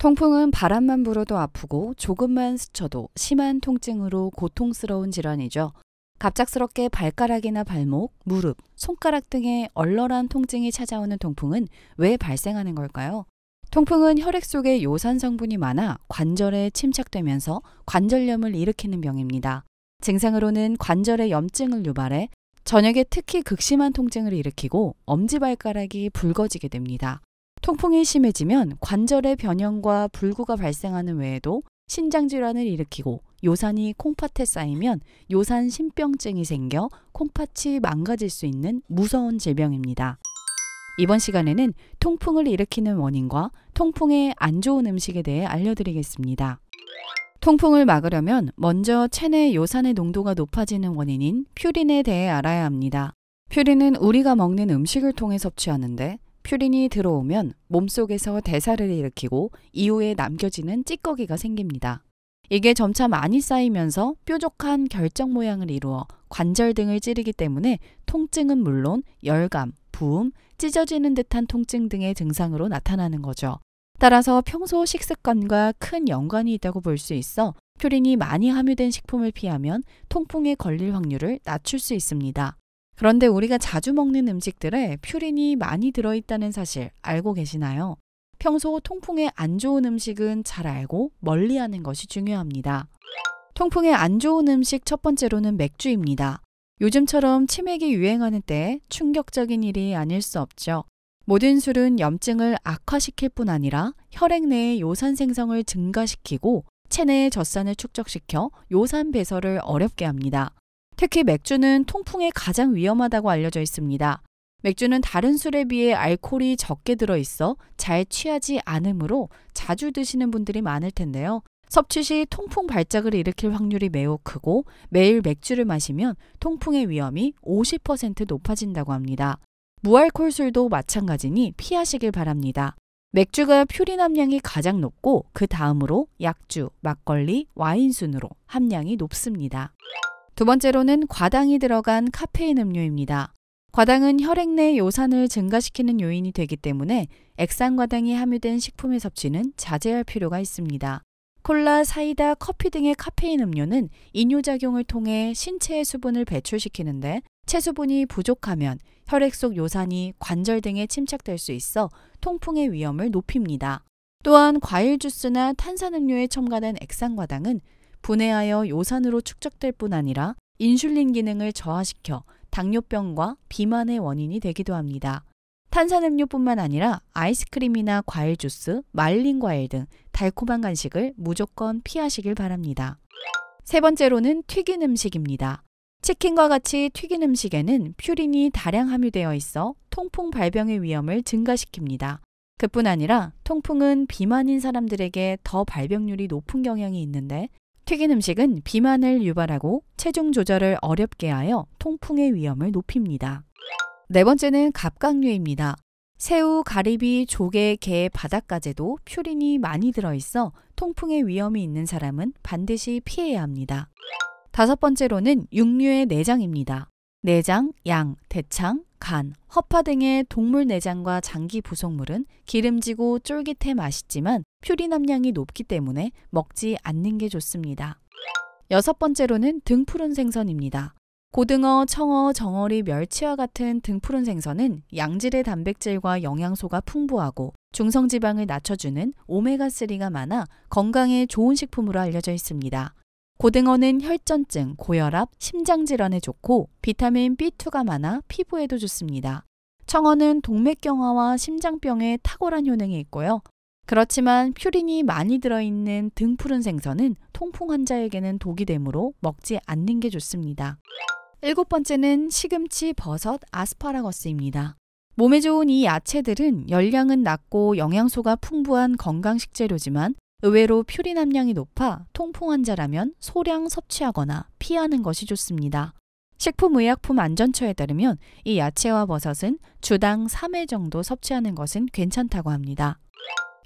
통풍은 바람만 불어도 아프고 조금만 스쳐도 심한 통증으로 고통스러운 질환이죠. 갑작스럽게 발가락이나 발목, 무릎, 손가락 등의 얼얼한 통증이 찾아오는 통풍은 왜 발생하는 걸까요? 통풍은 혈액 속에 요산 성분이 많아 관절에 침착되면서 관절염을 일으키는 병입니다. 증상으로는 관절에 염증을 유발해 저녁에 특히 극심한 통증을 일으키고 엄지발가락이 붉어지게 됩니다. 통풍이 심해지면 관절의 변형과 불구가 발생하는 외에도 신장 질환을 일으키고 요산이 콩팥에 쌓이면 요산 심병증이 생겨 콩팥이 망가질 수 있는 무서운 질병입니다. 이번 시간에는 통풍을 일으키는 원인과 통풍에 안 좋은 음식에 대해 알려드리겠습니다. 통풍을 막으려면 먼저 체내 요산의 농도가 높아지는 원인인 퓨린에 대해 알아야 합니다. 퓨린은 우리가 먹는 음식을 통해 섭취하는데 퓨린이 들어오면 몸속에서 대사를 일으키고 이후에 남겨지는 찌꺼기가 생깁니다. 이게 점차 많이 쌓이면서 뾰족한 결정 모양을 이루어 관절 등을 찌르기 때문에 통증은 물론 열감, 부음, 찢어지는 듯한 통증 등의 증상으로 나타나는 거죠. 따라서 평소 식습관과 큰 연관이 있다고 볼 수 있어 퓨린이 많이 함유된 식품을 피하면 통풍에 걸릴 확률을 낮출 수 있습니다. 그런데 우리가 자주 먹는 음식들에 퓨린이 많이 들어있다는 사실 알고 계시나요? 평소 통풍에 안 좋은 음식은 잘 알고 멀리하는 것이 중요합니다. 통풍에 안 좋은 음식 첫 번째로는 맥주입니다. 요즘처럼 치맥이 유행하는 때에 충격적인 일이 아닐 수 없죠. 모든 술은 염증을 악화시킬 뿐 아니라 혈액 내의 요산 생성을 증가시키고 체내의 젖산을 축적시켜 요산 배설을 어렵게 합니다. 특히 맥주는 통풍에 가장 위험하다고 알려져 있습니다. 맥주는 다른 술에 비해 알코올이 적게 들어있어 잘 취하지 않으므로 자주 드시는 분들이 많을 텐데요. 섭취 시 통풍 발작을 일으킬 확률이 매우 크고 매일 맥주를 마시면 통풍의 위험이 50% 높아진다고 합니다. 무알콜 술도 마찬가지니 피하시길 바랍니다. 맥주가 퓨린 함량이 가장 높고 그 다음으로 약주, 막걸리, 와인 순으로 함량이 높습니다. 두 번째로는 과당이 들어간 카페인 음료입니다. 과당은 혈액 내 요산을 증가시키는 요인이 되기 때문에 액상과당이 함유된 식품의 섭취는 자제할 필요가 있습니다. 콜라, 사이다, 커피 등의 카페인 음료는 이뇨작용을 통해 신체의 수분을 배출시키는데 체수분이 부족하면 혈액 속 요산이 관절 등에 침착될 수 있어 통풍의 위험을 높입니다. 또한 과일 주스나 탄산음료에 첨가된 액상과당은 분해하여 요산으로 축적될 뿐 아니라 인슐린 기능을 저하시켜 당뇨병과 비만의 원인이 되기도 합니다. 탄산음료뿐만 아니라 아이스크림이나 과일 주스, 말린 과일 등 달콤한 간식을 무조건 피하시길 바랍니다. 세 번째로는 튀긴 음식입니다. 치킨과 같이 튀긴 음식에는 퓨린이 다량 함유되어 있어 통풍 발병의 위험을 증가시킵니다. 그뿐 아니라 통풍은 비만인 사람들에게 더 발병률이 높은 경향이 있는데 튀긴 음식은 비만을 유발하고 체중 조절을 어렵게 하여 통풍의 위험을 높입니다. 네 번째는 갑각류입니다. 새우, 가리비, 조개, 게, 바닷가재도 퓨린이 많이 들어있어 통풍의 위험이 있는 사람은 반드시 피해야 합니다. 다섯 번째로는 육류의 내장입니다. 내장, 양, 대창, 간, 허파 등의 동물 내장과 장기 부속물은 기름지고 쫄깃해 맛있지만 퓨린 함량이 높기 때문에 먹지 않는 게 좋습니다. 여섯 번째로는 등푸른 생선입니다. 고등어, 청어, 정어리, 멸치와 같은 등푸른 생선은 양질의 단백질과 영양소가 풍부하고 중성지방을 낮춰주는 오메가3가 많아 건강에 좋은 식품으로 알려져 있습니다. 고등어는 혈전증, 고혈압, 심장 질환에 좋고 비타민 B2가 많아 피부에도 좋습니다. 청어는 동맥경화와 심장병에 탁월한 효능이 있고요. 그렇지만 퓨린이 많이 들어있는 등푸른 생선은 통풍 환자에게는 독이 되므로 먹지 않는 게 좋습니다. 일곱 번째는 시금치, 버섯, 아스파라거스입니다. 몸에 좋은 이 야채들은 열량은 낮고 영양소가 풍부한 건강식재료지만 의외로 퓨린 함량이 높아 통풍 환자라면 소량 섭취하거나 피하는 것이 좋습니다. 식품의약품 안전처에 따르면 이 야채와 버섯은 주당 3회 정도 섭취하는 것은 괜찮다고 합니다.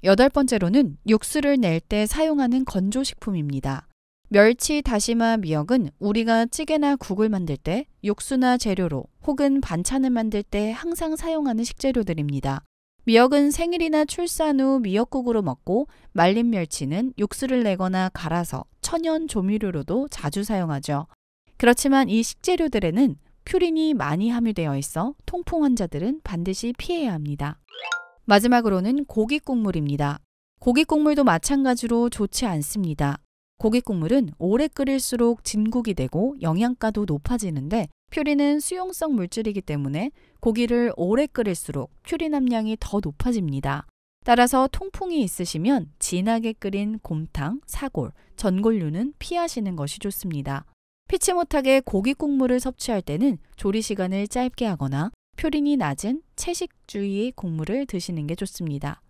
여덟 번째로는 육수를 낼 때 사용하는 건조식품입니다. 멸치, 다시마, 미역은 우리가 찌개나 국을 만들 때 육수나 재료로 혹은 반찬을 만들 때 항상 사용하는 식재료들입니다. 미역은 생일이나 출산 후 미역국으로 먹고 말린 멸치는 육수를 내거나 갈아서 천연 조미료로도 자주 사용하죠. 그렇지만 이 식재료들에는 퓨린이 많이 함유되어 있어 통풍 환자들은 반드시 피해야 합니다. 마지막으로는 고기 국물입니다. 고기 국물도 마찬가지로 좋지 않습니다. 고기 국물은 오래 끓일수록 진국이 되고 영양가도 높아지는데 큐린은 수용성 물질이기 때문에 고기를 오래 끓일수록 큐린 함량이 더 높아집니다. 따라서 통풍이 있으시면 진하게 끓인 곰탕, 사골, 전골류는 피하시는 것이 좋습니다. 피치 못하게 고기 국물을 섭취할 때는 조리 시간을 짧게 하거나 표린이 낮은 채식주의 국물을 드시는 게 좋습니다.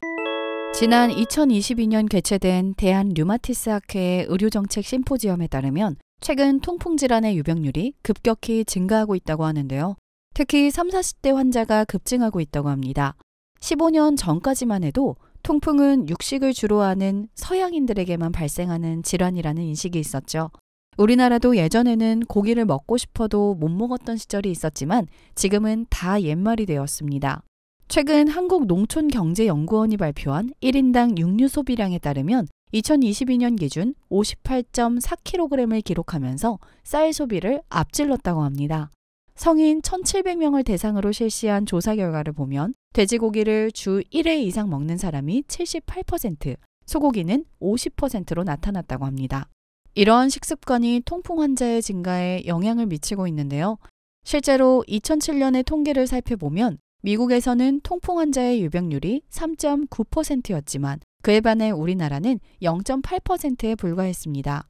지난 2022년 개최된 대한 류마티스 학회의 의료정책 심포지엄에 따르면 최근 통풍 질환의 유병률이 급격히 증가하고 있다고 하는데요. 특히 3, 40대 환자가 급증하고 있다고 합니다. 15년 전까지만 해도 통풍은 육식을 주로 하는 서양인들에게만 발생하는 질환이라는 인식이 있었죠. 우리나라도 예전에는 고기를 먹고 싶어도 못 먹었던 시절이 있었지만 지금은 다 옛말이 되었습니다. 최근 한국농촌경제연구원이 발표한 1인당 육류 소비량에 따르면 2022년 기준 58.4kg을 기록하면서 쌀 소비를 앞질렀다고 합니다. 성인 1,700명을 대상으로 실시한 조사 결과를 보면 돼지고기를 주 1회 이상 먹는 사람이 78%, 소고기는 50%로 나타났다고 합니다. 이러한 식습관이 통풍 환자의 증가에 영향을 미치고 있는데요. 실제로 2007년의 통계를 살펴보면 미국에서는 통풍 환자의 유병률이 3.9%였지만 그에 반해 우리나라는 0.8%에 불과했습니다.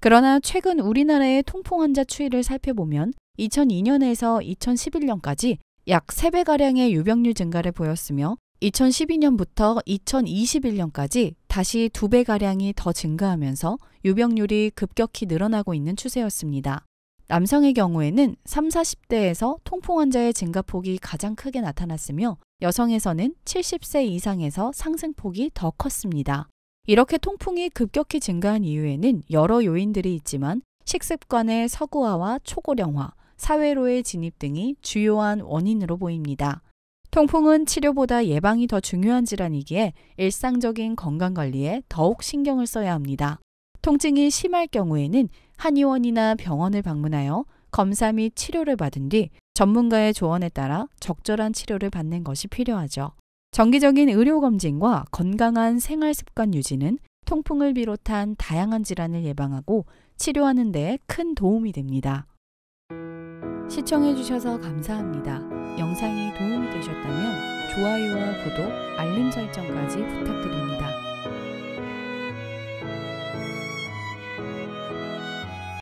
그러나 최근 우리나라의 통풍 환자 추이를 살펴보면 2002년에서 2011년까지 약 3배가량의 유병률 증가를 보였으며 2012년부터 2021년까지 다시 2배가량이 더 증가하면서 유병률이 급격히 늘어나고 있는 추세였습니다. 남성의 경우에는 3, 0 40대에서 통풍 환자의 증가폭이 가장 크게 나타났으며 여성에서는 70세 이상에서 상승폭이 더 컸습니다. 이렇게 통풍이 급격히 증가한 이유에는 여러 요인들이 있지만 식습관의 서구화와 초고령화, 사회로의 진입 등이 주요한 원인으로 보입니다. 통풍은 치료보다 예방이 더 중요한 질환이기에 일상적인 건강관리에 더욱 신경을 써야 합니다. 통증이 심할 경우에는 한의원이나 병원을 방문하여 검사 및 치료를 받은 뒤 전문가의 조언에 따라 적절한 치료를 받는 것이 필요하죠. 정기적인 의료검진과 건강한 생활습관 유지는 통풍을 비롯한 다양한 질환을 예방하고 치료하는 데 큰 도움이 됩니다. 시청해주셔서 감사합니다. 영상이 도움이 되셨다면 좋아요와 구독, 알림 설정까지 부탁드립니다.